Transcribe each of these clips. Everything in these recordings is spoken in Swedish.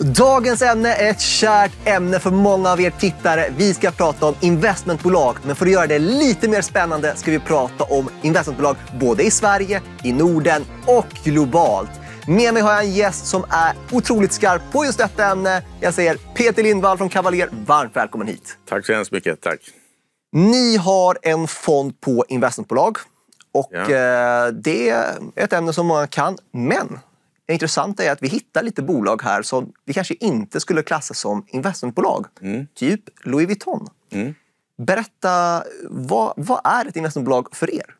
Dagens ämne är ett kärt ämne för många av er tittare. Vi ska prata om investmentbolag, men för att göra det lite mer spännande ska vi prata om investmentbolag både i Sverige, i Norden och globalt. Med mig har jag en gäst som är otroligt skarp på just detta ämne. Jag säger Peter Lindvall från Cavalier. Varmt välkommen hit. Tack så hemskt mycket. Tack. Ni har en fond på investmentbolag och ja. Eh, det är ett ämne som många kan. Men det intressanta är att vi hittar lite bolag här som vi kanske inte skulle klassa som investmentbolag. Mm. Typ Louis Vuitton. Mm. Berätta, vad, vad är ett investmentbolag för er?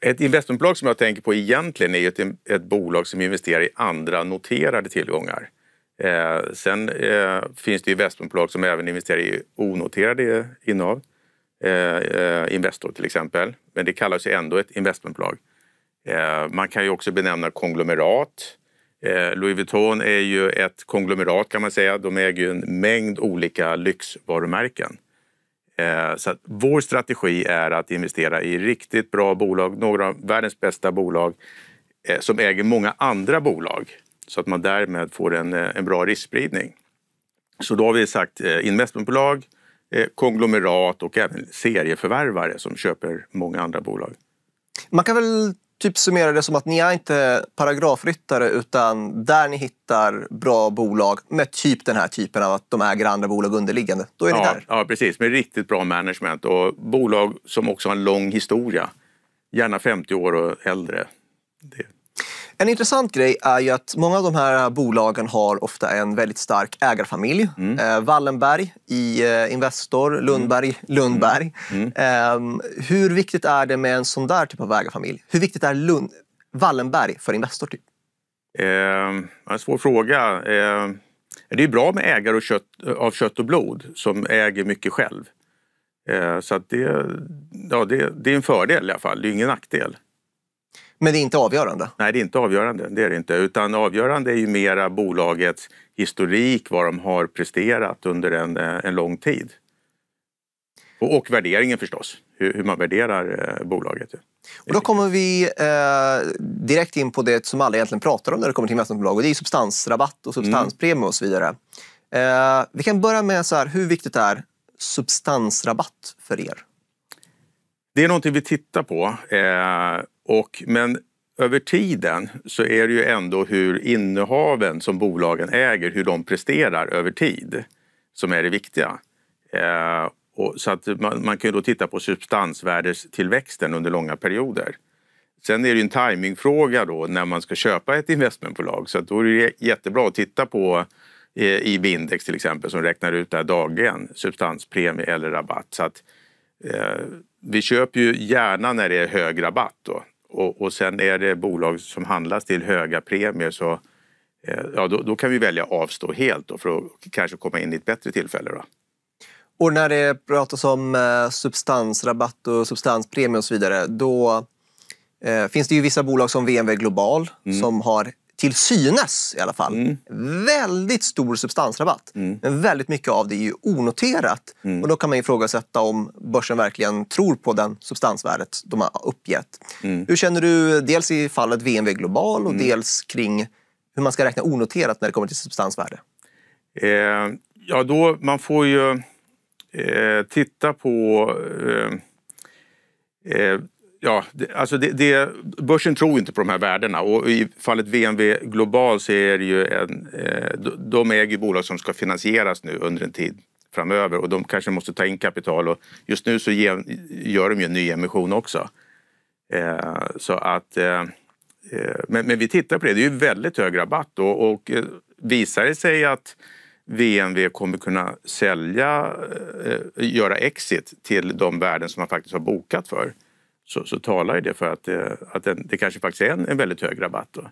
Ett investmentbolag som jag tänker på egentligen är ett, ett bolag som investerar i andra noterade tillgångar. Eh, sen eh, finns det investmentbolag som även investerar i onoterade innehav. Eh, eh, Investor till exempel. Men det kallas ju ändå ett investmentbolag. Eh, man kan ju också benämna konglomerat. Eh, Louis Vuitton är ju ett konglomerat kan man säga. De äger en mängd olika lyxvarumärken. Eh, så vår strategi är att investera i riktigt bra bolag, några av världens bästa bolag eh, som äger många andra bolag så att man därmed får en, eh, en bra riskspridning. Så då har vi sagt investmentbolag, konglomerat och även serieförvärvare som köper många andra bolag. Man kan väl typ summera det som att ni är inte paragrafryttare utan där ni hittar bra bolag med typ den här typen av att de äger andra bolag underliggande, då är ja, ni där. Ja, precis. Med riktigt bra management och bolag som också har en lång historia. Gärna 50 år och äldre. Det, en intressant grej är ju att många av de här bolagen har ofta en väldigt stark ägarfamilj. Mm. Eh, Wallenberg i eh, Investor, mm. Lundberg, mm. Lundberg. Mm. Eh, hur viktigt är det med en sån där typ av ägarfamilj? Hur viktigt är Lund Wallenberg för Investor? Typ? Ehm, en svår fråga. Ehm, det är bra med ägare kött, av kött och blod som äger mycket själv. Ehm, så det, ja, det, det är en fördel i alla fall, det är ingen nackdel. Men det är inte avgörande? Nej, det är inte avgörande. Det är det inte. Utan avgörande är ju mera bolagets historik, vad de har presterat under en, eh, en lång tid. Och, och värderingen förstås, hur, hur man värderar eh, bolaget. Och då kommer vi eh, direkt in på det som alla egentligen pratar om när det kommer till investmentbolag och det är substansrabatt och mm. substanspremie och så vidare. Eh, vi kan börja med så här, hur viktigt är substansrabatt för er? Det är någonting vi tittar på. Eh, och, men över tiden så är det ju ändå hur innehaven som bolagen äger, hur de presterar över tid, som är det viktiga. Eh, och, så att man, man kan då titta på substansvärdestillväxten under långa perioder. Sen är det ju en timingfråga då när man ska köpa ett investmentbolag så att då är det jättebra att titta på eh, IB-index till exempel som räknar ut det här dagligen, substanspremie eller rabatt. Så att, eh, vi köper ju gärna när det är hög rabatt då, och, och sen är det bolag som handlas till höga premier så eh, ja, då, då, kan vi välja att avstå helt då, för att kanske komma in i ett bättre tillfälle. Då. Och när det pratas om eh, substansrabatt och substanspremie och så vidare, då eh, finns det ju vissa bolag som VNV Global mm. som har till synes i alla fall, mm. väldigt stor substansrabatt. Mm. Men väldigt mycket av det är ju onoterat. Mm. Och då kan man ifrågasätta om börsen verkligen tror på den substansvärdet de har uppgett. Mm. Hur känner du dels i fallet VNV Global och mm. dels kring hur man ska räkna onoterat när det kommer till substansvärde? Eh, ja, då, man får ju eh, titta på eh, eh Ja, det, alltså det, det, börsen tror inte på de här värdena och i fallet VNV Global så är det ju en, eh, de äger bolag som ska finansieras nu under en tid framöver och de kanske måste ta in kapital och just nu så ge, gör de ju en ny emission också. Eh, så att, eh, men, men, vi tittar på det, det är ju väldigt hög rabatt och, och visar det sig att VNV kommer kunna sälja, göra exit till de värden som man faktiskt har bokat för så, så talar ju det för att, eh, att den, det kanske faktiskt är en, en väldigt hög rabatt. Då.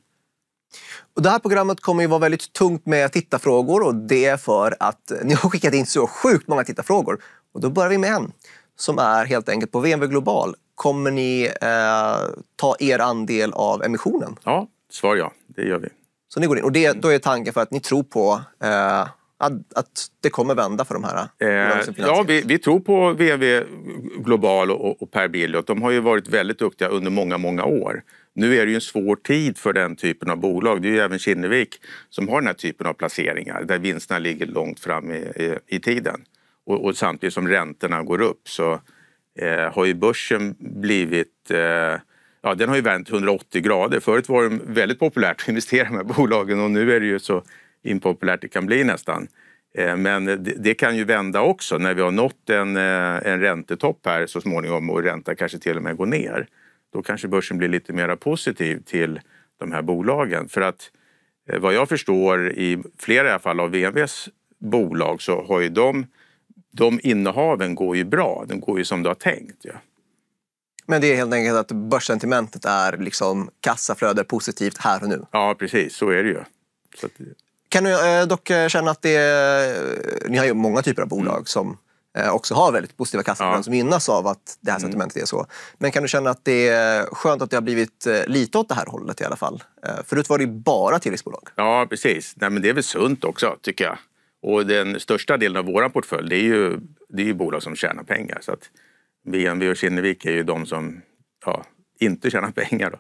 Och det här programmet kommer ju vara väldigt tungt med tittarfrågor och det är för att eh, ni har skickat in så sjukt många tittarfrågor. Och då börjar vi med en som är helt enkelt på VNV Global. Kommer ni eh, ta er andel av emissionen? Ja, svar ja. Det gör vi. Så ni går in. Och det, då är tanken för att ni tror på eh, att, att det kommer vända för de här? Eh, eh ja, vi, vi, tror på VV Global och, och Per Billiot. De har ju varit väldigt duktiga under många, många år. Nu är det ju en svår tid för den typen av bolag. Det är ju även Kinnevik som har den här typen av placeringar där vinsterna ligger långt fram i, i, i tiden. Och, och, samtidigt som räntorna går upp så eh, har ju börsen blivit eh, ja, den har ju vänt 180 grader. Förut var det väldigt populärt att investera i de här bolagen och nu är det ju så impopulärt det kan bli nästan. Eh, men det kan ju vända också när vi har nått en, eh, en räntetopp här så småningom och räntan kanske till och med går ner. Då kanske börsen blir lite mer positiv till de här bolagen. För att eh, vad jag förstår i flera i fall av VMVs bolag så har ju de, de innehaven går ju bra. De går ju som du har tänkt. Ja. Men det är helt enkelt att börssentimentet är liksom kassaflöde positivt här och nu? Ja precis, så är det ju. Så att kan du eh, dock eh, känna att det... Eh, ni har ju många typer av mm. bolag som också har väldigt positiva kassaflöden ja. som gynnas av att det här sentimentet mm. är så. Men kan du känna att det är skönt att det har blivit lite åt det här hållet i alla fall? Förut var det ju bara tilläggsbolag. Ja, precis. Nej, men det är väl sunt också, tycker jag. Och den största delen av vår portfölj det är ju, det är ju bolag som tjänar pengar. Så att BNB och Kinnevik är ju de som ja, inte tjäna pengar. Då.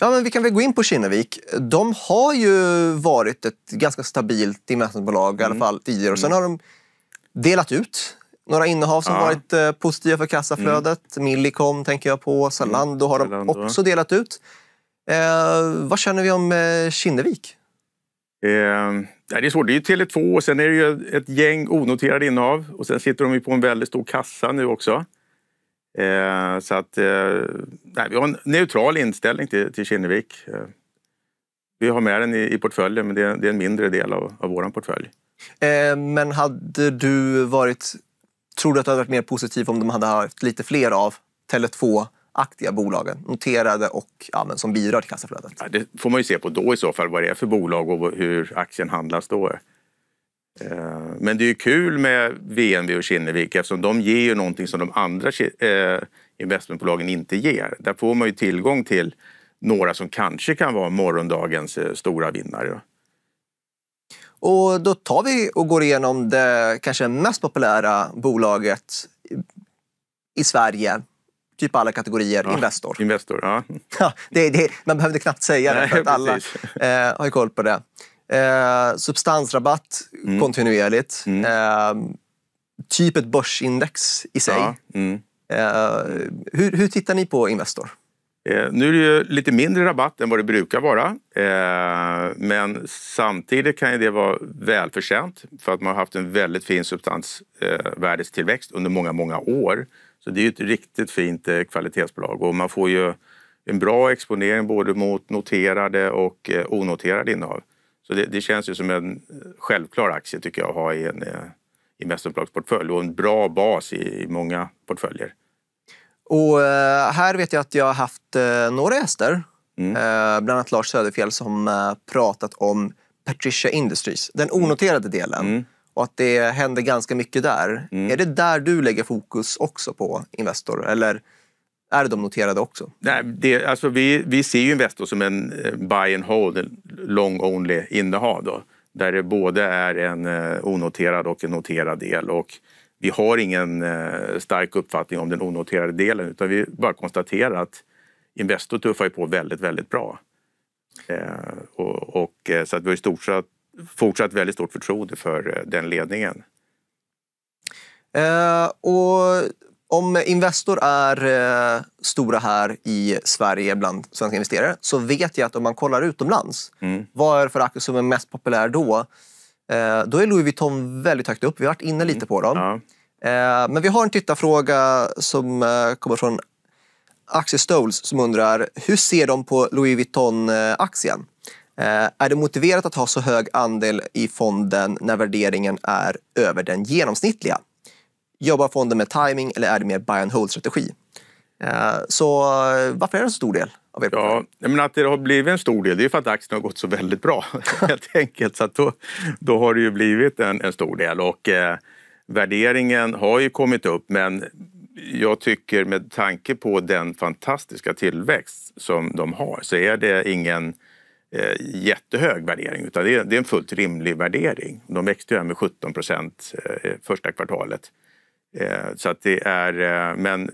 Ja, men vi kan väl gå in på Kinnevik. De har ju varit ett ganska stabilt investmentbolag, i alla mm. fall tidigare. Och sen mm. har de delat ut några innehav som ja. varit eh, positiva för kassaflödet. Mm. Millicom tänker jag på. Zalando mm. har de Zalando. också delat ut. Eh, vad känner vi om eh, Kinnevik? Eh, det är svårt. Det är ju Tele2 och sen är det ju ett gäng onoterade innehav. Och sen sitter de ju på en väldigt stor kassa nu också. Eh, så att, eh, nej, vi har en neutral inställning till, till Kinnevik. Eh, vi har med den i, i portföljen, men det är, det är, en mindre del av, av vår portfölj. Eh, men hade du varit... Tror du att du hade varit mer positiv om de hade haft lite fler av Tele2 aktiga bolagen, noterade och ja, som bidrar till kassaflödet. Ja, det får man ju se på då i så fall, vad det är för bolag och hur aktien handlas då. Eh, men det är kul med VNV och Kinnevik eftersom de ger ju någonting som de andra eh, investmentbolagen inte ger. Där får man ju tillgång till några som kanske kan vara morgondagens eh, stora vinnare. Och då tar vi och går igenom det kanske mest populära bolaget i Sverige. Typ alla kategorier. Ja, investor. Investor, ja. ja det, det, man behövde knappt säga det Nej, för att alla eh, har ju koll på det. Eh, substansrabatt mm. kontinuerligt. Mm. Eh, typ ett börsindex i sig. Ja. Mm. Eh, hur, hur, tittar ni på Investor? Eh, nu är det ju lite mindre rabatt än vad det brukar vara. Eh, men samtidigt kan ju det vara välförtjänt för att man har haft en väldigt fin substansvärdestillväxt eh, under många, många år. Så det är ju ett riktigt fint kvalitetsbolag och man får ju en bra exponering både mot noterade och onoterade innehav. Så det, det, känns ju som en eh, självklar aktie tycker jag att ha i en eh, investmentbolagsportfölj och en bra bas i, i många portföljer. Och eh, här vet jag att jag har haft eh, några gäster, mm. bland annat Lars Söderfjell som pratat om Patricia Industries, den mm. onoterade delen. Mm. Och att det händer ganska mycket där. Mm. Är det där du lägger fokus också på Investor? Eller är de noterade också? Nej, det, alltså vi, vi ser ju Investor som en eh, buy and hold, long only innehav. Då, där det både är en eh, onoterad och en noterad del. Och vi har ingen eh, stark uppfattning om den onoterade delen utan vi bara konstaterar att Investor tuffar ju på väldigt, väldigt bra. och, och så att vi har stort, fortsatt väldigt stort förtroende för den ledningen. Eh, och om Investor är eh, stora här i Sverige bland svenska investerare så vet jag att om man kollar utomlands, mm. vad är det för aktier som är mest populär då? Eh, då är Louis Vuitton väldigt högt upp. Vi har varit inne lite mm. på dem. Ja. Eh, men vi har en tittarfråga som eh, kommer från Axel Stoles som undrar hur ser de på Louis Vuitton-aktien? Eh, är det motiverat att ha så hög andel i fonden när värderingen är över den genomsnittliga? Jobbar fonden med timing eller är det mer buy and hold-strategi? Eh, så eh, varför är det en så stor del? Av er ja, att det har blivit en stor del det är för att aktien har gått så väldigt bra. helt enkelt. Så då, då har det ju blivit en, en stor del. Och, eh, värderingen har ju kommit upp men jag tycker med tanke på den fantastiska tillväxt som de har så är det ingen eh, jättehög värdering utan det är, det är en fullt rimlig värdering. De växte ju med 17 procent eh, första kvartalet Eh, så att det är, eh, men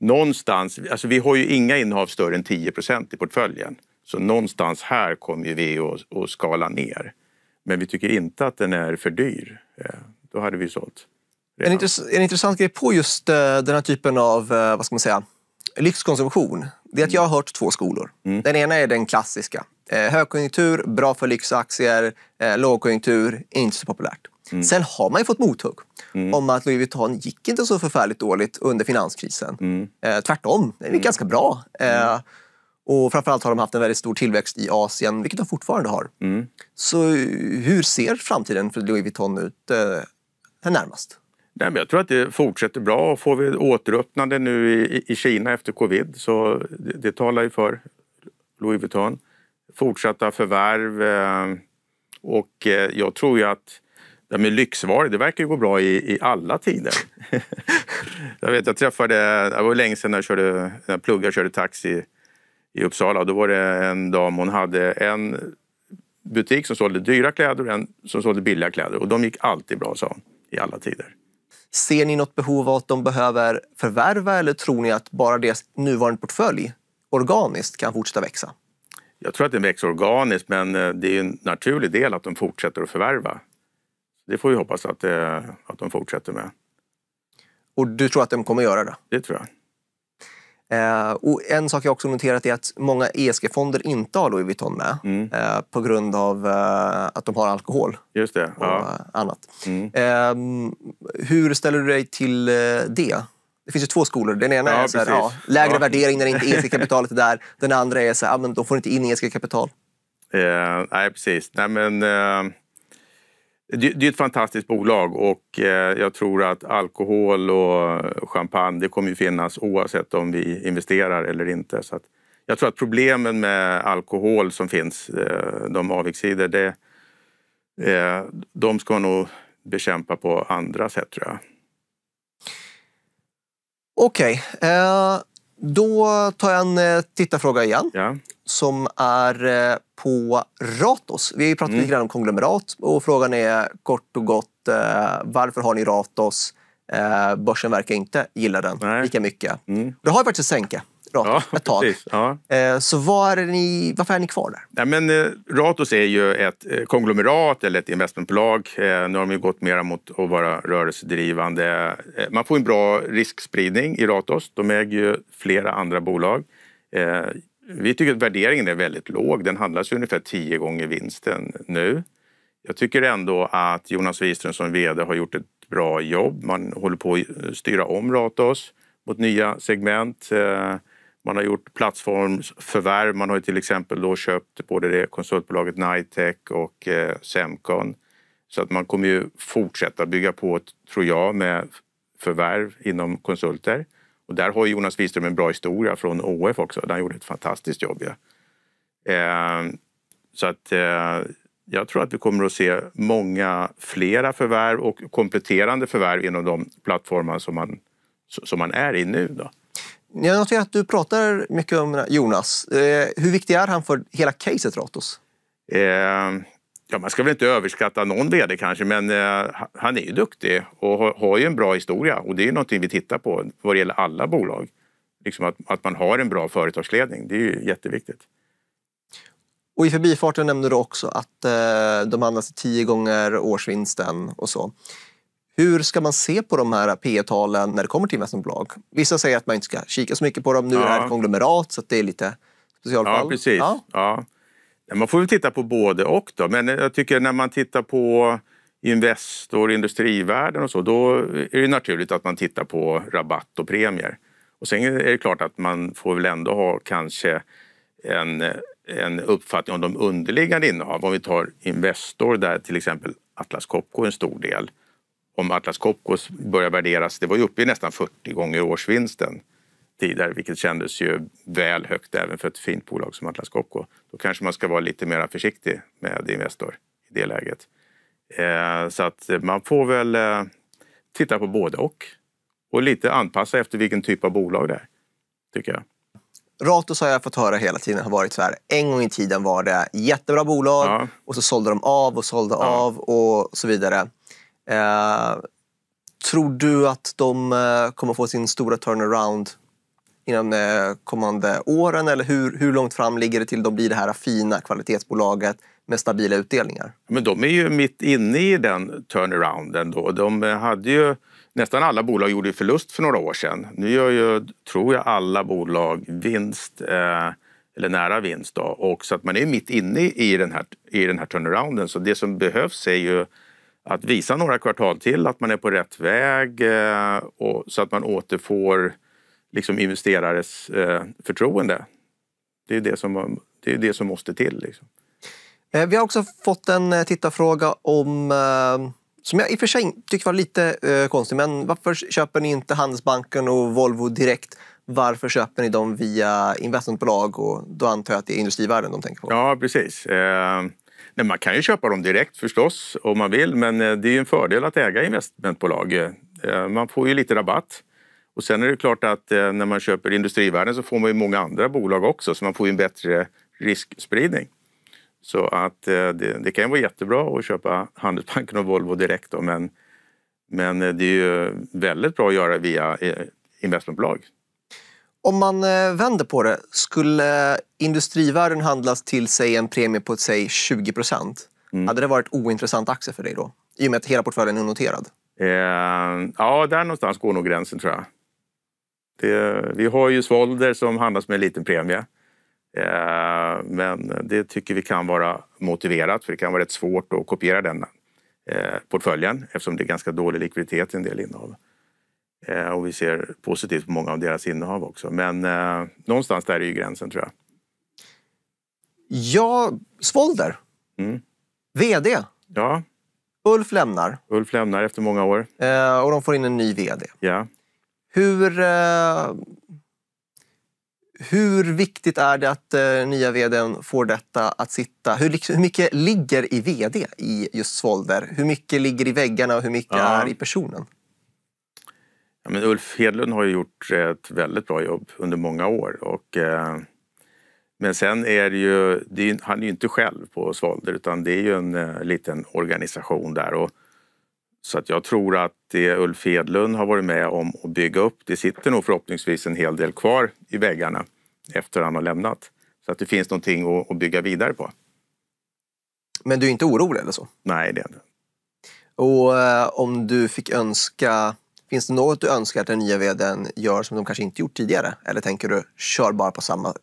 någonstans, alltså vi har ju inga innehav större än 10 i portföljen. Så någonstans här kommer vi att, att skala ner. Men vi tycker inte att den är för dyr. Eh, då hade vi sålt. En, intress en, intressant grej på just den här typen av vad ska man säga, lyxkonsumtion, det är att mm. jag har hört två skolor. Mm. Den ena är den klassiska. högkonjunktur, bra för lyxaktier. lågkonjunktur, inte så populärt. Mm. Sen har man ju fått mothugg mm. om att Louis Vuitton gick inte så förfärligt dåligt under finanskrisen. Mm. Eh, tvärtom, det gick mm. ganska bra. Eh, mm. och framförallt har de haft en väldigt stor tillväxt i Asien, vilket de fortfarande har. Mm. Så hur ser framtiden för Louis Vuitton ut eh, här närmast? Nej, men jag tror att det fortsätter bra. Får vi återöppnande nu i, i Kina efter covid så det, det talar ju för Louis Vuitton. Fortsatta förvärv eh, och eh, jag tror ju att det med lyxvaror, det verkar ju gå bra i, i alla tider. jag vet, jag träffade, det var länge sedan när jag, körde, när jag pluggade och körde taxi i Uppsala. då var det en dam, hon hade en butik som sålde dyra kläder och en som sålde billiga kläder. Och de gick alltid bra, sa hon, i alla tider. Ser ni något behov av att de behöver förvärva eller tror ni att bara deras nuvarande portfölj organiskt kan fortsätta växa? Jag tror att den växer organiskt, men eh, det är en naturlig del att de fortsätter att förvärva det får vi hoppas att, eh, att de fortsätter med. Och du tror att de kommer göra det? Det tror jag. Eh, och en sak jag också noterat är att många ESG-fonder inte har Louis Vuitton med mm. eh, på grund av eh, att de har alkohol Just det, och ja. annat. Mm. Eh, hur ställer du dig till eh, det? Det finns ju två skolor. Den ena ja, är så här, ja, lägre värdering när inte ESG-kapitalet är där. Den andra är att här, ah, de får inte in ESG-kapital. nej, precis. Nej, men det, det är ett fantastiskt bolag och eh, jag tror att alkohol och champagne det kommer ju finnas oavsett om vi investerar eller inte. Så jag tror att problemen med alkohol som finns, eh, de avigsidor, det, eh, de ska nog bekämpa på andra sätt tror jag. Okej, okay. då tar jag en tittarfråga igen. Ja som är eh, på Ratos. Vi har ju pratat mm. lite grann om konglomerat och frågan är kort och gott eh, varför har ni Ratos? Eh, börsen verkar inte gilla den Nej. lika mycket. Mm. Det har ju varit en sänke. Ratos ja, ett tag. ja. Så var är ni, varför är ni kvar där? Ja, men, Ratos är ju ett konglomerat eller ett investmentbolag. Nu har de gått mer mot att vara rörelsedrivande. Man får en bra riskspridning i Ratos. De äger ju flera andra bolag. Vi tycker att värderingen är väldigt låg. Den handlas ungefär tio gånger vinsten nu. Jag tycker ändå att Jonas Wiström som vd har gjort ett bra jobb. Man håller på att styra om Ratos mot nya segment. Eh, man har gjort plattformsförvärv. Man har till exempel då köpt både det konsultbolaget Nitech och eh, Semcon. Så att man kommer ju fortsätta bygga på, tror jag, med förvärv inom konsulter. Och där har Jonas Wiström en bra historia från OF också, där han gjorde ett fantastiskt jobb. Ja. Eh, så att eh, jag tror att vi kommer att se många flera förvärv och kompletterande förvärv inom de plattformar som man, som man är i nu. Då. Jag noterar att du pratar mycket om Jonas. Eh, hur viktig är han för hela caset Ratos? Ehm, ja, man ska väl inte överskatta någon vd kanske, men eh, han är ju duktig och har, har, ju en bra historia. Och det är ju någonting vi tittar på vad det gäller alla bolag. Liksom att, att man har en bra företagsledning, det är ju jätteviktigt. Och i förbifarten nämnde du också att eh, de handlas tio gånger årsvinsten och så. Hur ska man se på de här P talen när det kommer till investmentbolag? Vissa säger att man inte ska kika så mycket på dem. Nu ja. är det här ett konglomerat så att det är lite specialfall. Ja, precis. Ja. ja. Man får väl titta på både och då, men eh, jag tycker när man tittar på Investor, industrivärden och så, då är det naturligt att man tittar på rabatt och premier. Och sen är det klart att man får väl ändå ha kanske en, en uppfattning om de underliggande innehav. Om vi tar Investor där till exempel Atlas Copco är en stor del. Om Atlas Copco börjar värderas, det var ju uppe i nästan 40 gånger årsvinsten tidigare, vilket kändes ju väl högt även för ett fint bolag som Atlas Copco. Då kanske man ska vara lite mer försiktig med Investor i det läget. Eh, så att man får väl eh, titta på både och och lite anpassa efter vilken typ av bolag det är, tycker jag. Ratos har jag fått höra hela tiden har varit så här. En gång i tiden var det jättebra bolag ja. och så sålde de av och sålde ja. av och så vidare. Eh, tror du att de eh, kommer få sin stora turnaround inom de eh, kommande åren? Eller hur, hur långt fram ligger det till de blir det här fina kvalitetsbolaget med stabila utdelningar? Men de är ju mitt inne i den turnarounden. Då. De eh, hade ju, nästan alla bolag gjorde ju förlust för några år sedan. Nu gör ju, tror jag, alla bolag vinst. Eh, eller nära vinst. Då. Och så att man är mitt inne i den, här, i den här turnarounden. Så det som behövs är ju att visa några kvartal till att man är på rätt väg eh, och så att man återfår liksom investerares eh, förtroende. Det är det som, det, är det som måste till. Liksom. Eh, vi har också fått en eh, tittarfråga om, eh, som jag i och för sig tyckte var lite konstig, men varför köper ni inte Handelsbanken och Volvo direkt? Varför köper ni dem via investmentbolag? Och då antar jag att det är Industrivärden de tänker på. Ja, precis. Nej, man kan ju köpa dem direkt förstås om man vill, men det är ju en fördel att äga investmentbolag. Man får ju lite rabatt och sen är det klart att eh, när man köper Industrivärden så får man ju många andra bolag också så man får ju en bättre riskspridning. Så att eh, det, det, kan ju vara jättebra att köpa Handelsbanken och Volvo direkt då, men, men eh, det är ju väldigt bra att göra via eh, investmentbolag. Om man eh, vänder på det, skulle Industrivärden handlas till sig en premie på säg 20 procent, mm. hade det varit ointressant aktie för dig då? I och med att hela portföljen är noterad. Eh, ja, där någonstans går nog gränsen tror jag vi har ju Svolder som handlas med en liten premie. Eh, men det tycker vi kan vara motiverat för det kan vara rätt svårt att kopiera den eh, portföljen eftersom det är ganska dålig likviditet i en del innehav. Eh, och vi ser positivt på många av deras innehav också. Men någonstans där är ju gränsen tror jag. Ja, Svolder. Mm. VD. Ja. Ulf lämnar. Ulf lämnar efter många år. och de får in en ny VD. Ja. Hur, eh, hur viktigt är det att eh, nya vdn får detta att sitta? Hur, hur mycket ligger i vd i just Svolder? Hur mycket ligger i väggarna och hur mycket ja. är i personen? Ja, men Ulf Hedlund har ju gjort ett väldigt bra jobb under många år. Och, eh, men sen är det ju, det är, han är ju inte själv på Svalder utan det är ju en eh, liten organisation där. Och så att jag tror att det Ulf Edlund har varit med om att bygga upp, det sitter nog förhoppningsvis en hel del kvar i väggarna efter han har lämnat. Så att det finns någonting att, bygga vidare på. Men du är inte orolig eller så? Nej, det är inte. Och eh, om du fick önska, finns det något du önskar att den nya vdn gör som de kanske inte gjort tidigare? Eller tänker du, kör bara på samma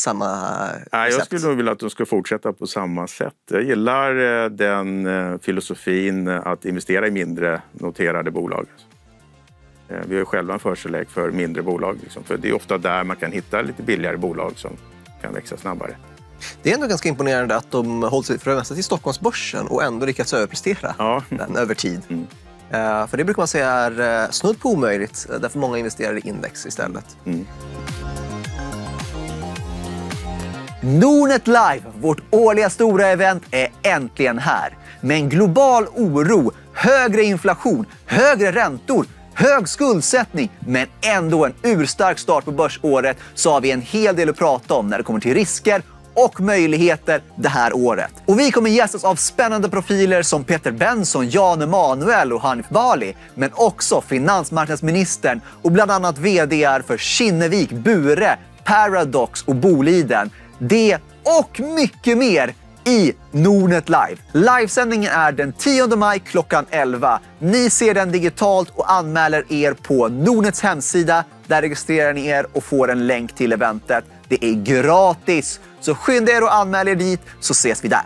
samma Nej, Jag skulle nog vilja att de ska fortsätta på samma sätt. Jag gillar eh, den eh, filosofin att investera i mindre noterade bolag. Eh, vi har själva en förkärlek för mindre bolag. Liksom. För det är ofta där man kan hitta lite billigare bolag som kan växa snabbare. Det är ändå ganska imponerande att de håller sig för det mesta till Stockholmsbörsen och ändå lyckats överprestera ja. den över tid. Mm. för det brukar man säga är snudd på omöjligt, uh, därför många investerar i index istället. Mm. Nordnet Live, vårt årliga stora event, är äntligen här. Med en global oro, högre inflation, högre räntor, hög skuldsättning, men ändå en urstark start på börsåret så har vi en hel del att prata om när det kommer till risker och möjligheter det här året. Och vi kommer gästas av spännande profiler som Peter Benson, Jan Emanuel och Hanif Bali, men också finansmarknadsministern och bland annat VDR för Kinnevik, Bure, Paradox och Boliden det och mycket mer i Nordnet Live. Livesändningen är den 10 maj klockan 11. Ni ser den digitalt och anmäler er på Nordnets hemsida. Där registrerar ni er och får en länk till eventet. Det är gratis, så skynda er och anmäl er dit så ses vi där.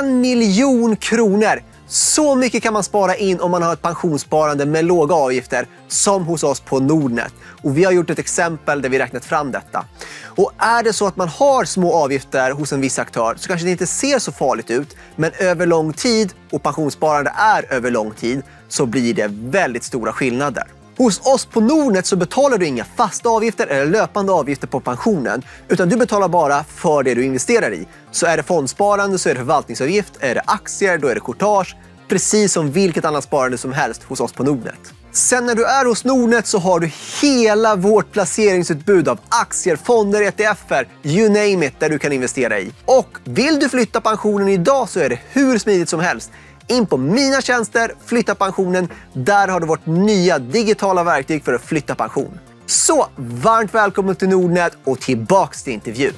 En miljon kronor! Så mycket kan man spara in om man har ett pensionssparande med låga avgifter, som hos oss på Nordnet. Och vi har gjort ett exempel där vi räknat fram detta. Och är det så att man har små avgifter hos en viss aktör så kanske det inte ser så farligt ut. Men över lång tid, och pensionssparande är över lång tid, så blir det väldigt stora skillnader. Hos oss på Nordnet så betalar du inga fasta avgifter eller löpande avgifter på pensionen, utan du betalar bara för det du investerar i. Så är det fondsparande så är det förvaltningsavgift, är det aktier då är det courtage. Precis som vilket annat sparande som helst hos oss på Nordnet. Sen när du är hos Nordnet så har du hela vårt placeringsutbud av aktier, fonder, ETFer, you name it, där du kan investera i. Och vill du flytta pensionen idag så är det hur smidigt som helst. In på Mina tjänster, Flytta pensionen. Där har du vårt nya digitala verktyg för att flytta pension. Så varmt välkommen till Nordnet och tillbaks till intervjun.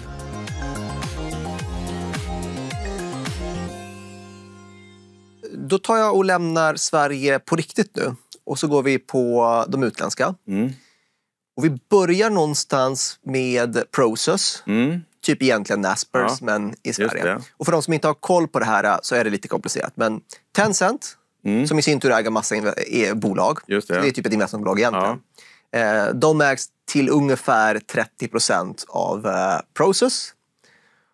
Då tar jag och lämnar Sverige på riktigt nu och så går vi på de utländska. Mm. Och vi börjar någonstans med Process. Mm typ egentligen Naspers, ja, men i Sverige. Och för de som inte har koll på det här äh, så är det lite komplicerat. Men Tencent, mm. som i sin tur äger massa e bolag, det. Så det är typ ett investmentbolag egentligen. Ja. Eh, de ägs till ungefär 30 procent av äh, Process.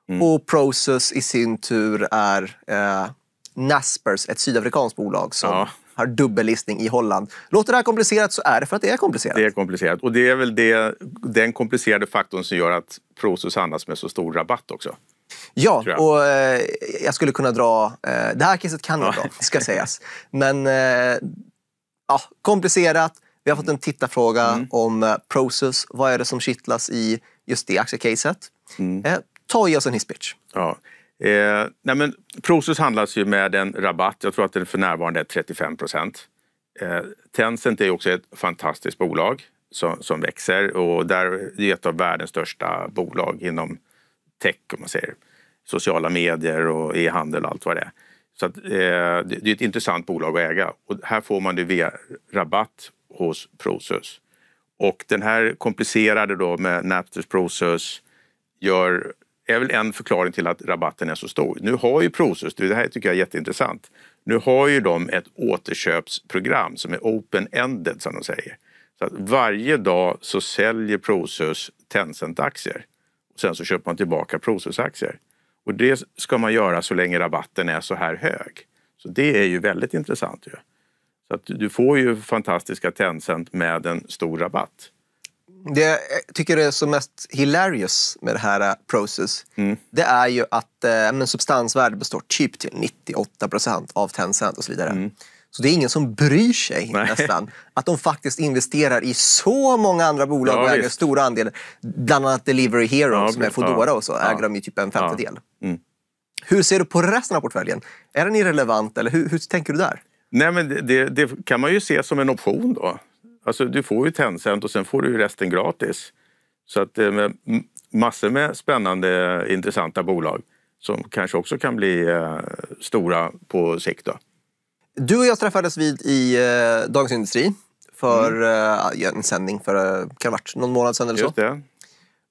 Mm. Och Process i sin tur är eh, Naspers, ett sydafrikanskt bolag som ja har dubbellistning i Holland. Låter det här komplicerat så är det för att det är komplicerat. Det är komplicerat och det är väl det, den komplicerade faktorn som gör att Prosus handlas med så stor rabatt också. Ja, jag. och eh, jag skulle kunna dra... Eh, det här caset kan jag dra, ska sägas. Men eh, ja, komplicerat. Vi har fått en tittarfråga mm. om eh, Prosus. Vad är det som kittlas i just det aktiecaset? Mm. Eh, ta och ge oss en hisspitch. Ja. Eh, nej men, Prosus handlas ju med en rabatt, jag tror att den för närvarande är 35 procent. Eh, Tencent är också ett fantastiskt bolag som, som växer och där, det är ett av världens största bolag inom tech, om man säger. Sociala medier och e-handel och allt vad det är. Så att, eh, det är ett intressant bolag att äga och här får man det via rabatt hos Prosus. Och den här komplicerade då med Napsters Prosus gör är väl en förklaring till att rabatten är så stor. Nu har ju Prosus, det här tycker jag är jätteintressant, nu har ju de ett återköpsprogram som är open-ended som de säger. Så att varje dag så säljer Prosus Tencent-aktier. Sen så köper man tillbaka Prosus-aktier. Och det ska man göra så länge rabatten är så här hög. Så det är ju väldigt intressant. Ju. Så att du får ju fantastiska Tencent med en stor rabatt. Det jag tycker är som mest hilarious med det här äh, Process, mm. det är ju att äh, eh, substansvärdet består typ till 98 procent av Tencent och så vidare. Mm. Så det är ingen som bryr sig Nej. nästan att de faktiskt investerar i så många andra bolag ja, och äger visst. stora andelar. Bland annat Delivery Hero ja, som är Foodora ja, och så äger de ju typ en femtedel. Mm. Hur ser du på resten av portföljen? Är den irrelevant eller hur, hur tänker du där? Nej, men det, det, kan man ju se som en option då. Alltså du får ju Tencent och sen får du ju resten gratis. Så att eh, med massor med spännande intressanta bolag som kanske också kan bli eh, stora på sikt. Då. Du och jag träffades vid i eh, Dagens Industri för mm. eh, en sändning för eh, kan varit, någon månad sedan eller Just Det.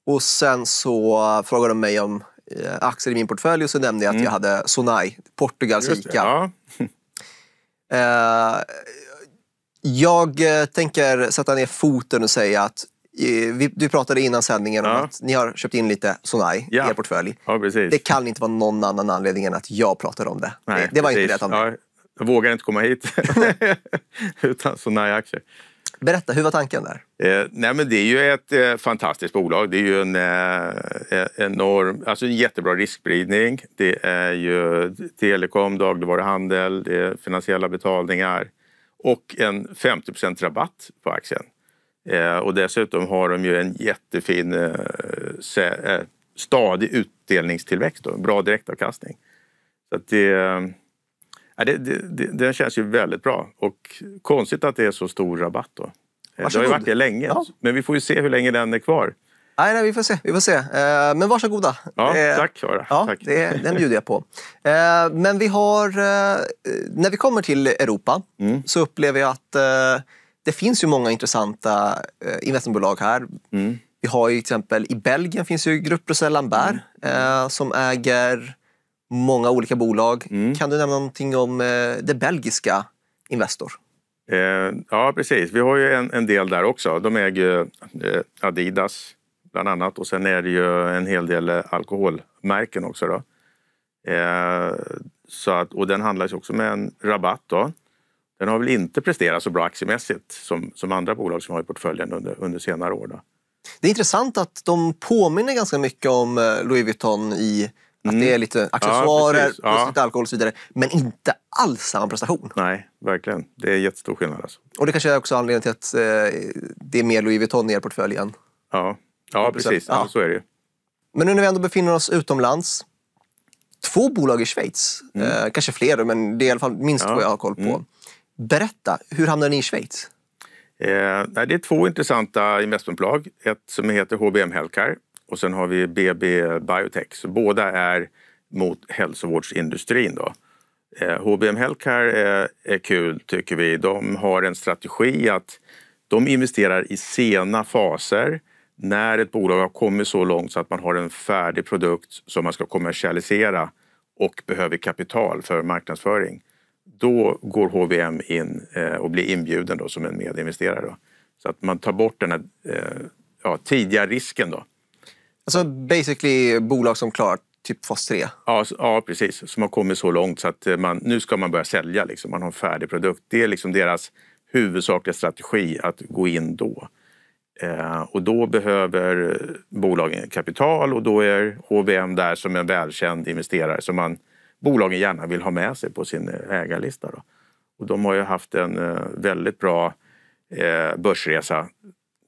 Och sen så frågade de mig om eh, aktier i min portfölj och så nämnde jag att mm. jag hade Sonai, Portugals ICA. Ja. Jag eh, tänker sätta ner foten och säga att eh, du pratade innan sändningen om ja. att ni har köpt in lite Sonai ja. i er portfölj. Ja, det kan inte vara någon annan anledning än att jag pratade om det. Nej, det, det var precis. inte det jag Jag vågar inte komma hit utan Sonai-aktier. Berätta, hur var tanken där? Eh, nej men det är ju ett eh, fantastiskt bolag. Det är ju en eh, e-, enorm, alltså en jättebra riskspridning. Det är ju telekom, dagligvaruhandel, det är finansiella betalningar och en 50 rabatt på aktien. Eh, och dessutom har de ju en jättefin eh, eh, stadig utdelningstillväxt och bra direktavkastning. Så det, eh, det, det, den känns ju väldigt bra och konstigt att det är så stor rabatt. Då. Det har ju varit det länge, ja. men vi får ju se hur länge den är kvar. Nej, nej, vi får se. Vi får se. Eh, men varsågoda. Ja, eh, tack, Sara. Ja, tack. Det, den bjuder jag på. Eh, men vi har... Eh, när vi kommer till Europa mm. så upplever jag att det finns ju många intressanta investmentbolag här. Mm. Vi har ju till exempel i Belgien finns ju Grupp Bruxelles Lambert mm. som äger många olika bolag. Mm. Kan du nämna någonting om det belgiska Investor? Eh, ja, precis. Vi har ju en, en, del där också. De äger eh, Adidas, bland annat. Och sen är det ju en hel del eh, alkoholmärken också. Då. Eh, så att, och den handlas också med en rabatt. Då. Den har väl inte presterat så bra aktiemässigt som, som andra bolag som har i portföljen under, under senare år. Då. Det är intressant att de påminner ganska mycket om eh, Louis Vuitton i att mm. det är mm. lite accessoarer, ja, ja. lite alkohol och så vidare. Men inte alls samma prestation. Nej, verkligen. Det är jättestor skillnad. Alltså. Och det kanske är också anledningen till att eh, det är mer Louis Vuitton i er portfölj än? Ja, Ja, precis. Ja. så är det ju. Men nu när vi ändå befinner oss utomlands. Två bolag i Schweiz. Mm. Eh, kanske fler, men det är i alla fall minst ja. två jag har koll på. Mm. Berätta, hur hamnade ni i Schweiz? Eh, det är två intressanta investmentbolag. Ett som heter HBM Healthcare och sen har vi BB Biotech. Så båda är mot hälsovårdsindustrin. Då. Eh, HBM Healthcare är, eh, är kul, tycker vi. De har en strategi att de investerar i sena faser när ett bolag har kommit så långt så att man har en färdig produkt som man ska kommersialisera och behöver kapital för marknadsföring, då går HVM in eh, och blir inbjuden då som en medinvesterare. Då. Så att man tar bort den här eh, ja, tidiga risken. Då. Alltså basically bolag som klarar typ fas 3? Ja, ja, precis. Som har kommit så långt så att eh, man, nu ska man börja sälja. Liksom. Man har en färdig produkt. Det är liksom deras huvudsakliga strategi att gå in då. Eh, och då behöver bolagen kapital och då är HBM där som en välkänd investerare som man, bolagen gärna vill ha med sig på sin eh, ägarlista. Då. Och de har ju haft en eh, väldigt bra börsresa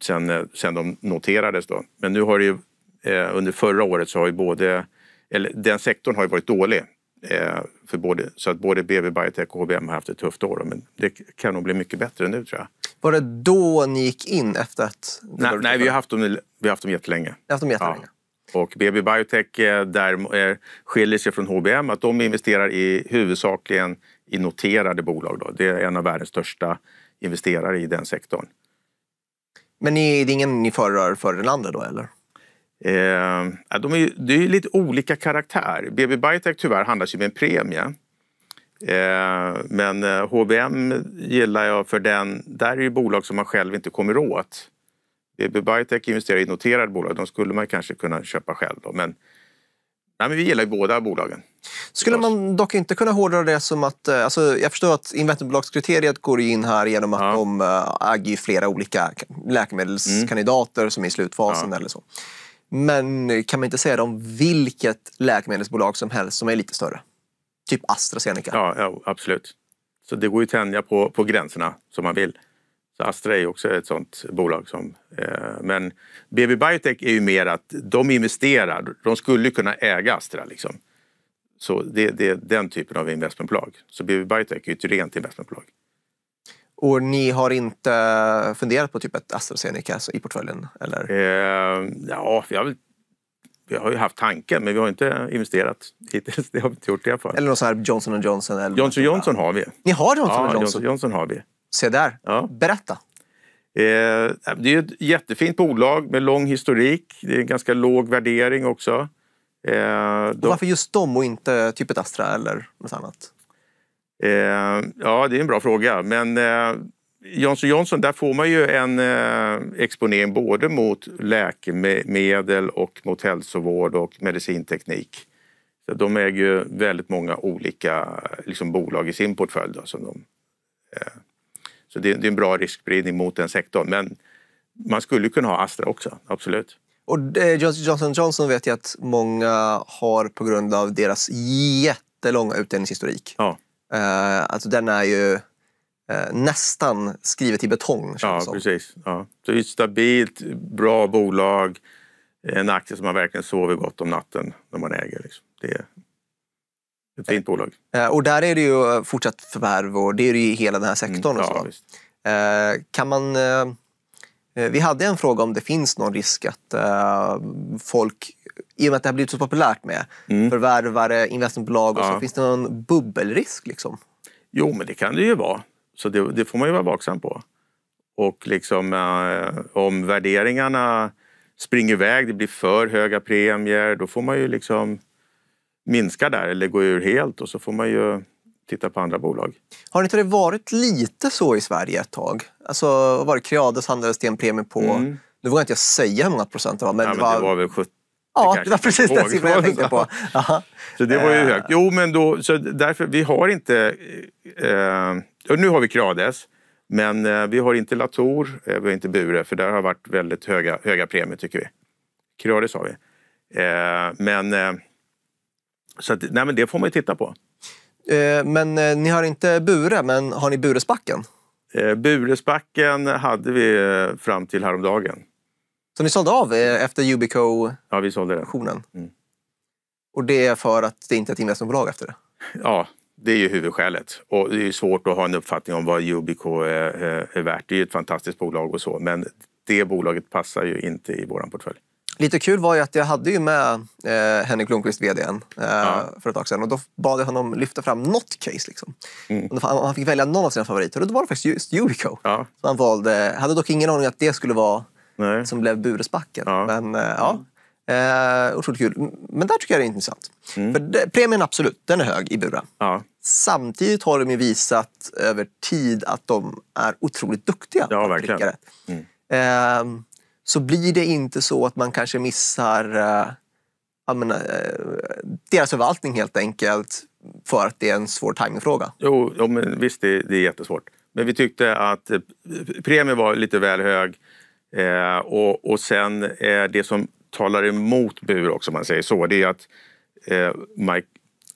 sen, sen de noterades. Då. Men nu har det ju, under förra året så har ju både, eller den sektorn har ju varit dålig. För både, så att både BB Biotech och HBM har haft ett tufft år. Då, men det kan nog bli mycket bättre nu tror jag. Var det då ni gick in efter att... Nej, nej vi, har haft dem, vi har haft dem jättelänge. Ni har haft dem jättelänge. Ja. Och BB Biotech eh, där eh, skiljer sig från HBM att de investerar i, huvudsakligen i noterade bolag. Då. Det är en av världens största investerare i den sektorn. Men ni, det är ingen ni föredrar före den andra då eller? Eh, de är, det är lite olika karaktär. BB Biotech tyvärr handlas ju med en premie. Eh, men HBM eh, gillar jag för den, där är ju bolag som man själv inte kommer åt. BB Biotech investerar i noterade bolag, de skulle man kanske kunna köpa själv. Då, men, nej, men vi gillar ju båda bolagen. Skulle man dock inte kunna hårdra det som att... Eh, alltså jag förstår att investmentbolagskriteriet går in här genom att ja. de äger flera olika läkemedelskandidater mm. som är i slutfasen ja. eller så. Men kan man inte säga det om vilket läkemedelsbolag som helst som är lite större? Typ AstraZeneca. Ja, ja absolut. Så det går ju att tänja på, på gränserna som man vill. Så Astra är också ett sånt bolag. som... Eh, men BB Biotech är ju mer att de investerar. De skulle kunna äga Astra. Liksom. Så det, det är den typen av investmentbolag. Så BB Biotech är ju ett rent investmentbolag. Och ni har inte funderat på typ ett AstraZeneca i portföljen? Eller? Eh, ja, vi har väl vi har ju haft tanken, men vi har inte investerat hittills. Det har vi inte gjort i alla fall. Eller någon sån här Johnson Johnson? Eller Johnson Johnson har vi. Ni har Johnson ja, Johnson? Johnson Johnson har vi. Se där. Ja. Berätta. Eh, det är ett jättefint bolag med lång historik. Det är en ganska låg värdering också. Eh, de... Varför just dem och inte typ ett Astra eller något annat? Eh, ja, det är en bra fråga. Men eh, Johnson Johnson, där får man ju en eh, exponering både mot läkemedel och mot hälsovård och medicinteknik. Så de äger ju väldigt många olika liksom, bolag i sin portfölj. Då, som de, eh, så det, det, är en bra riskspridning mot den sektorn. Men man skulle kunna ha Astra också, absolut. Och eh, Johnson Johnson vet jag att många har på grund av deras jättelånga utdelningshistorik. Ja. Eh, alltså den är ju eh, nästan skrivet i betong. Ja, som. precis. Ja. det är ett stabilt, bra bolag. Eh, en aktie som man verkligen sover gott om natten när man äger. Liksom. Det är ett fint eh, bolag. Eh, och där är det ju eh, fortsatt förvärv och det är det ju i hela den här mm, sektorn. Mm, ja, och så. Eh, kan man... Vi hade en fråga om det finns någon risk att uh, folk, i och med att det har blivit så populärt med mm. förvärvare, investmentbolag och ja. så, finns det någon bubbelrisk? Liksom? Jo, men det kan det ju vara. Så det, det, får man ju vara vaksam på. Och liksom, eh, om värderingarna springer iväg, det blir för höga premier, då får man ju liksom minska där eller gå ur helt och så får man ju titta på andra bolag. Har inte det varit lite så i Sverige ett tag? Alltså, var det Creades handlades det en premie på, mm. nu vågar inte jag säga hur många procent det var, men, ja, men det var... Det var väl 70 Ja, det var precis den siffran jag tänkte på. Så det var ju eh. högt. Jo, men då, så därför, vi har inte... Eh, nu har vi Krades, men eh, vi har inte Latour, eh, vi har inte Bure, för där har varit väldigt höga, höga premier tycker vi. Krades har vi. Eh, men, eh, så att, nej, men det får man ju titta på. men ni har inte Bure, men har ni Buresbacken? Buresbacken hade vi fram till häromdagen. Så ni sålde av eh, efter ubico Ja, vi sålde den. Mm. Och det är för att det inte är ett investmentbolag efter det? Ja, det är ju huvudskälet. Och det är svårt att ha en uppfattning om vad Ubico är, eh, eh, är värt. Det är ju ett fantastiskt bolag och så, men det bolaget passar ju inte i vår portfölj. Lite kul var ju att jag hade ju med eh, Henrik Lundqvist, vdn, eh, ja. för ett tag sedan. Och då bad jag honom lyfta fram något case. Liksom. Mm. Och han fick välja någon av sina favoriter och då var det faktiskt just Ubico. Ja. Så han valde, hade dock ingen aning att det skulle vara Nej. som blev Buresbacken. Ja. Men, eh, ja. Eh, otroligt kul. Men där tycker jag det är intressant. Mm. För det, premien, absolut, den är hög i buren. Ja. Samtidigt har de ju visat över tid att de är otroligt duktiga ja, på att pricka Mm. Eh, så blir det inte så att man kanske missar eh, menar, eh, deras förvaltning helt enkelt för att det är en svår timingfråga. Jo, jo men visst, det, det är jättesvårt. Men vi tyckte att eh, premien var lite väl hög. Eh, och, och sen eh, det som talar emot bur också, om man säger så, det är att eh, My,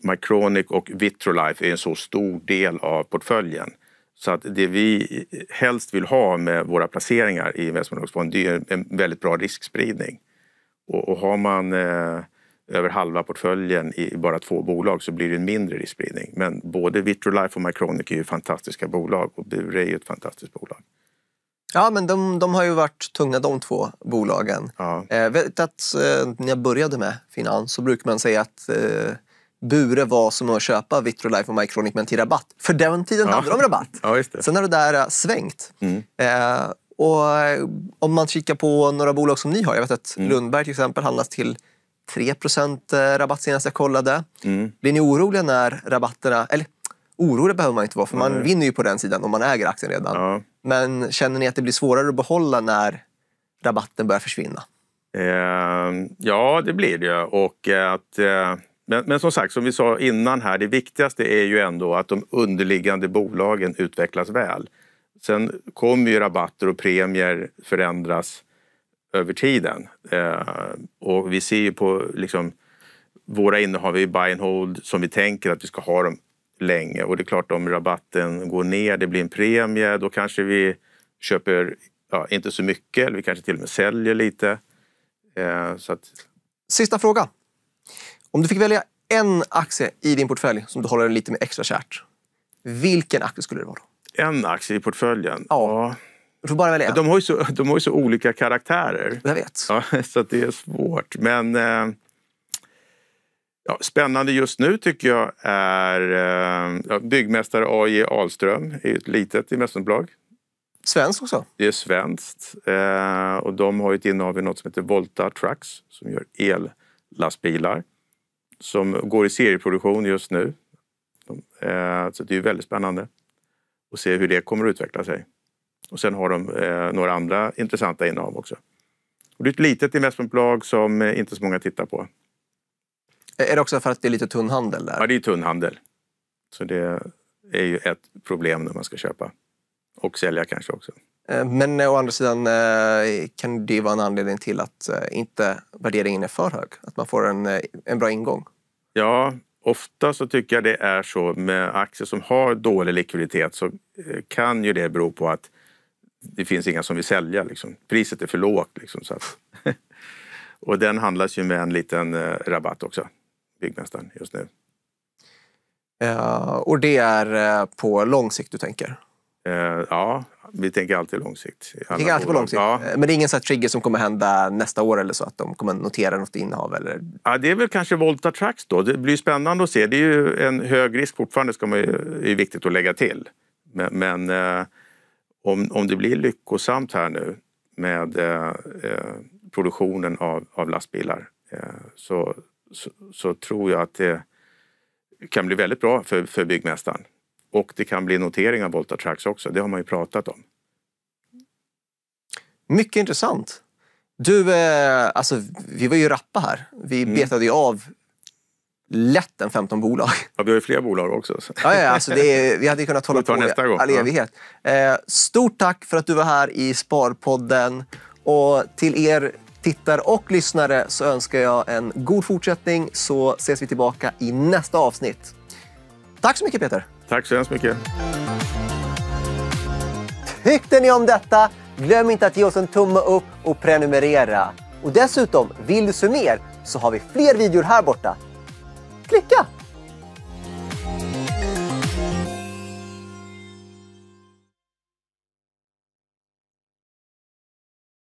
Mycronic och Vitrolife är en så stor del av portföljen. Så att det vi helst vill ha med våra placeringar i investmentbolagsfonden, det är en väldigt bra riskspridning. Och, och har man eh, över halva portföljen i bara två bolag så blir det en mindre riskspridning. Men både Vitrolife och Micronic är ju fantastiska bolag och Bure är ju ett fantastiskt bolag. Ja, men de, de har ju varit tunga de två bolagen. Ja. Eh, vet att eh, när jag började med finans så brukar man säga att eh, Bure var som att köpa Vitrolife och Mycronic men till rabatt. För den tiden ja. hade de rabatt. Ja, just det. Sen har det där eh, svängt. Mm. Eh, och eh, om man kikar på några bolag som ni har. Jag vet att mm. Lundberg till exempel handlas till 3 eh, rabatt senast jag kollade. Mm. Blir ni oroliga när rabatterna... Eller oroliga behöver man inte vara för man vinner ju på den sidan om man äger aktien redan. Ja. Men känner ni att det blir svårare att behålla när rabatten börjar försvinna? Eh, ja, det blir det. Och eh, att, eh, men, men, som sagt, som vi sa innan här, det viktigaste är ju ändå att de underliggande bolagen utvecklas väl. Sen kommer ju rabatter och premier förändras över tiden. Eh, och vi ser ju på liksom, våra innehav i buy and hold som vi tänker att vi ska ha dem länge. Och det är klart, om rabatten går ner, det blir en premie, då kanske vi köper ja, inte så mycket, eller vi kanske till och med säljer lite. Eh, så att... Sista frågan. Om du fick välja en aktie i din portfölj som du håller lite med extra kärt, vilken aktie skulle det vara? Då? En aktie i portföljen? Ja. Du får bara välja en. De har ju så, de har så olika karaktärer. Jag vet. Ja, så det är svårt. Men... Eh... Ja, spännande just nu tycker jag är eh, ja, byggmästare AJ Ahlström. är ett litet investmentbolag. Svenskt också? Det är svenskt. Eh, och de har ett innehav i något som heter Volta Trucks som gör ellastbilar. Som går i serieproduktion just nu. De, eh, så det är väldigt spännande att se hur det kommer att utveckla sig. Och sen har de eh, några andra intressanta innehav också. Och det är ett litet investmentbolag som eh, inte så många tittar på. Är det också för att det är lite tunn handel där? Ja, det är tunn handel. Så det är ju ett problem när man ska köpa. Och sälja kanske också. Eh, men eh, å andra sidan eh, kan det vara en anledning till att inte värderingen är för hög. Att man får en, en bra ingång. Ja, ofta så tycker jag det är så med aktier som har dålig likviditet så kan ju det bero på att det finns inga som vill sälja. Liksom. Priset är för lågt. Liksom, så att. och den handlas ju med en liten rabatt också byggmästaren just nu. Uh, och det är eh, på lång sikt du tänker? Uh, ja, vi tänker alltid lång sikt. Tänker alltid på lång sikt. Ja. Men det är ingen så trigger som kommer hända nästa år eller så att de kommer notera något innehav? Eller? Ja, det är väl kanske Volta Tracks då. Det blir spännande att se. Det är ju en hög risk fortfarande, ska man ju, är viktigt att lägga till. Men, men om, om det blir lyckosamt här nu med produktionen av, av lastbilar så, så, så, tror jag att det kan bli väldigt bra för, för byggmästaren. Och det kan bli notering av Volta Trucks också, det har man ju pratat om. Mycket intressant. Du, eh, alltså, vi var ju rappa här. Vi mm. betade ju av lätt en 15 bolag. Ja, vi har ju fler bolag också. Ja, ja, alltså är, vi hade kunnat hålla på nästa gång. all evighet. Eh, stort tack för att du var här i Sparpodden. Och till er tittare och lyssnare så önskar jag en god fortsättning så ses vi tillbaka i nästa avsnitt. Tack så mycket Peter! Tack så hemskt mycket! Tyckte ni om detta? Glöm inte att ge oss en tumme upp och prenumerera. Och dessutom, vill du se mer så har vi fler videor här borta. Klicka!